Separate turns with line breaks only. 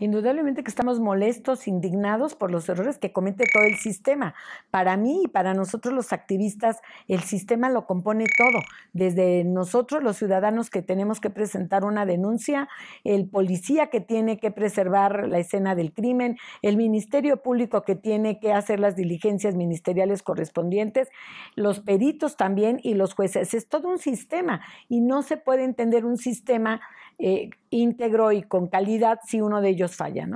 Indudablemente que estamos molestos, indignados por los errores que comete todo el sistema. Para mí y para nosotros los activistas, el sistema lo compone todo. Desde nosotros los ciudadanos que tenemos que presentar una denuncia, el policía que tiene que preservar la escena del crimen, el Ministerio Público que tiene que hacer las diligencias ministeriales correspondientes, los peritos también y los jueces. Es todo un sistema y no se puede entender un sistema eh, íntegro y con calidad si uno de ellos falla,